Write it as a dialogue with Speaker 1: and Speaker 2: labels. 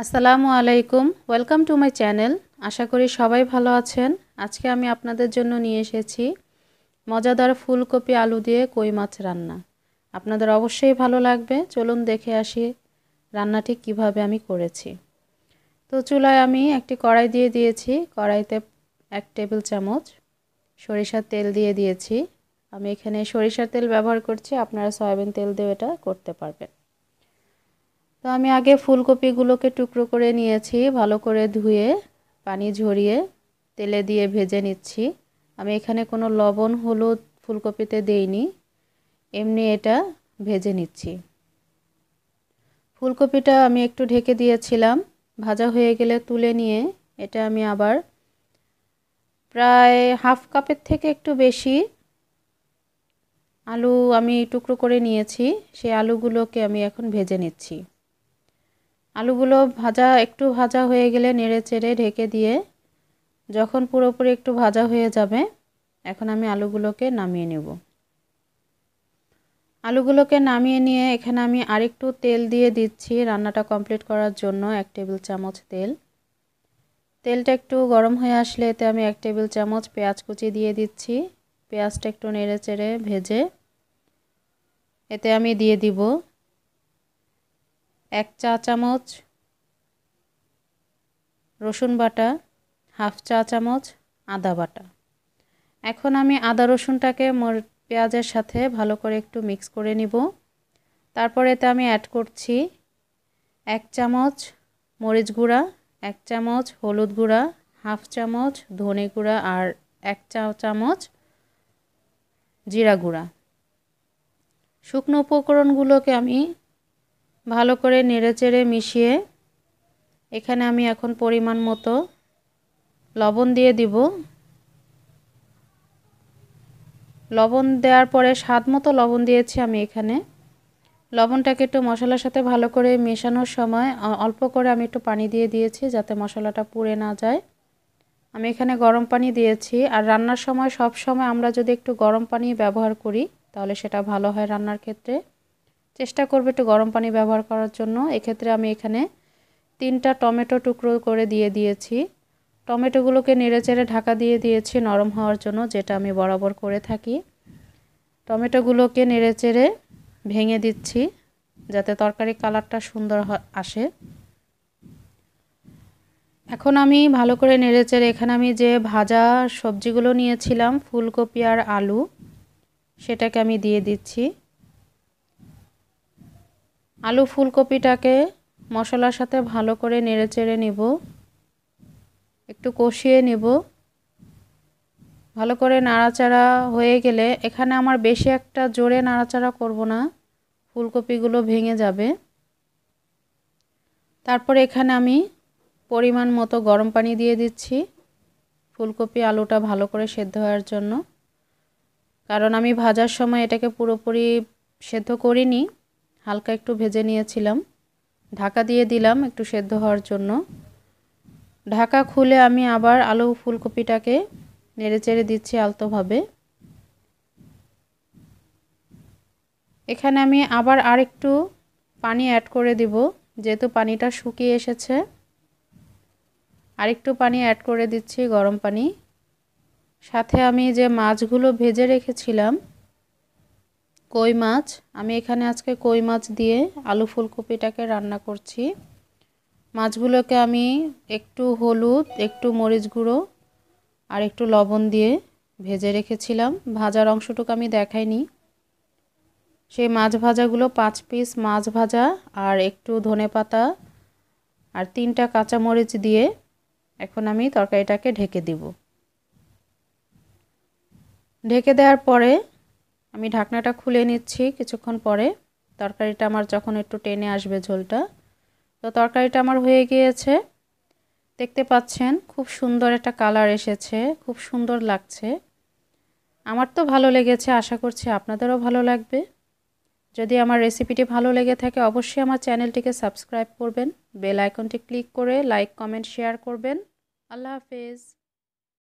Speaker 1: আসসালামু আলাইকুম welcome to my channel আশা করি সবাই ভালো আছেন আজকে আমি আপনাদের জন্য নিয়ে এসেছি মজাদার ফুলকপি আলু দিয়ে কই মাছ রান্না আপনাদের অবশ্যই ভালো লাগবে চলুন দেখে আসি রান্নাটি কিভাবে আমি করেছি তো চুলায় আমি একটি কড়াই দিয়ে দিয়েছি কড়াইতে এক টেবিল চামচ সরিষার তেল দিয়ে দিয়েছি আমি এখানে সরিষার তেল ব্যবহার করছি আপনারা সয়াবিন তেল দিয়ে এটা করতে পারবেন তো আমি আগে ফুলকপিগুলোকে টুকরো করে নিয়েছি ভালো করে ধুয়ে পানি ঝরিয়ে তেলে দিয়ে ভেজে নিচ্ছি আমি এখানে কোনো লবণ হলুদ ফুলকপিতে দেইনি এমনি এটা ভেজে নিচ্ছি ফুলকপিটা আমি একটু ঢেকে দিয়েছিলাম ভাজা হয়ে গেলে তুলে নিয়ে এটা আমি আবার প্রায় হাফ কাপের থেকে একটু বেশি আলু আমি টুকরো করে নিয়েছি সেই আলুগুলোকে আমি এখন ভেজে নিচ্ছি আলুগুলো ভাজা একটু ভাজা হয়ে গেলে নেড়ে চেড়ে ঢেকে দিয়ে যখন পুরোপুরি একটু ভাজা হয়ে যাবে এখন আমি আলুগুলোকে নামিয়ে নেব আলুগুলোকে নামিয়ে নিয়ে এখানে আমি আরেকটু তেল দিয়ে দিচ্ছি রান্নাটা কমপ্লিট করার জন্য এক টেবিল চামচ তেল তেলটা একটু গরম হয়ে আসলে এতে আমি এক টেবিল চামচ পেঁয়াজ কুচি দিয়ে দিচ্ছি পেঁয়াজটা একটু নেড়ে চেড়ে ভেজে এতে আমি দিয়ে দিব এক চা চামচ রসুন বাটা হাফ চা চামচ আদা বাটা এখন আমি আদা রসুনটাকে মোর পেঁয়াজের সাথে ভালো করে একটু মিক্স করে নিব তারপর এতে আমি অ্যাড করছি এক চামচ মরিচ গুঁড়া এক চামচ হলুদ গুঁড়া হাফ চামচ ধনে গুঁড়া আর এক চা চামচ জিরা গুঁড়া শুকনো উপকরণগুলোকে আমি ভালো করে নেড়েচেড়ে মিশিয়ে এখানে আমি এখন পরিমাণ মতো লবণ দিয়ে দিব লবণ দেওয়ার পরে স্বাদ মতো লবণ দিয়েছি আমি এখানে লবণটাকে একটু মশলার সাথে ভালো করে মেশানোর সময় অল্প করে আমি একটু পানি দিয়ে দিয়েছি যাতে মশলাটা পুড়ে না যায় আমি এখানে গরম পানি দিয়েছি আর রান্নার সময় সব সময় আমরা যদি একটু গরম পানি ব্যবহার করি তাহলে সেটা ভালো হয় রান্নার ক্ষেত্রে চেষ্টা করবে একটু গরম পানি ব্যবহার করার জন্য এক্ষেত্রে আমি এখানে তিনটা টমেটো টুকরো করে দিয়ে দিয়েছি টমেটোগুলোকে নেড়েচেড়ে ঢাকা দিয়ে দিয়েছি নরম হওয়ার জন্য যেটা আমি বরাবর করে থাকি টমেটোগুলোকে নেড়েচেড়ে ভেঙে দিচ্ছি যাতে তরকারি কালারটা সুন্দর আসে এখন আমি ভালো করে নেড়েচেড়ে এখানে আমি যে ভাজা সবজিগুলো নিয়েছিলাম ফুলকপি আর আলু সেটাকে আমি দিয়ে দিচ্ছি আলু ফুলকপিটাকে মশলার সাথে ভালো করে নেড়েচেড়ে নিব একটু কষিয়ে নেব ভালো করে নাড়াচাড়া হয়ে গেলে এখানে আমার বেশি একটা জোরে নাড়াচাড়া করব না ফুলকপিগুলো ভেঙে যাবে তারপর এখানে আমি পরিমাণ মতো গরম পানি দিয়ে দিচ্ছি ফুলকপি আলুটা ভালো করে সেদ্ধ হওয়ার জন্য কারণ আমি ভাজার সময় এটাকে পুরোপুরি সেদ্ধ করিনি হালকা একটু ভেজে নিয়েছিলাম ঢাকা দিয়ে দিলাম একটু সেদ্ধ হওয়ার জন্য ঢাকা খুলে আমি আবার আলু ফুলকপিটাকে নেড়ে চেড়ে দিচ্ছি আলতোভাবে এখানে আমি আবার আরেকটু পানি অ্যাড করে দিব যেহেতু পানিটা শুকিয়ে এসেছে আরেকটু পানি অ্যাড করে দিচ্ছি গরম পানি সাথে আমি যে মাছগুলো ভেজে রেখেছিলাম কই মাছ আমি এখানে আজকে কই মাছ দিয়ে আলু ফুলকপিটাকে রান্না করছি মাছগুলোকে আমি একটু হলুদ একটু মরিচ গুঁড়ো আর একটু লবণ দিয়ে ভেজে রেখেছিলাম ভাজার অংশটুকু আমি দেখাইনি সেই মাছ ভাজাগুলো পাঁচ পিস মাছ ভাজা আর একটু ধনে পাতা আর তিনটা কাঁচামরিচ দিয়ে এখন আমি তরকারিটাকে ঢেকে দিব ঢেকে দেওয়ার পরে আমি ঢাকনাটা খুলে নিচ্ছি কিছুক্ষণ পরে তরকারিটা আমার যখন একটু টেনে আসবে ঝোলটা তো তরকারিটা আমার হয়ে গিয়েছে দেখতে পাচ্ছেন খুব সুন্দর একটা কালার এসেছে খুব সুন্দর লাগছে আমার তো ভালো লেগেছে আশা করছি আপনাদেরও ভালো লাগবে যদি আমার রেসিপিটি ভালো লেগে থাকে অবশ্যই আমার চ্যানেলটিকে সাবস্ক্রাইব করবেন বেল আইকনটি ক্লিক করে লাইক কমেন্ট শেয়ার করবেন আল্লাহ হাফেজ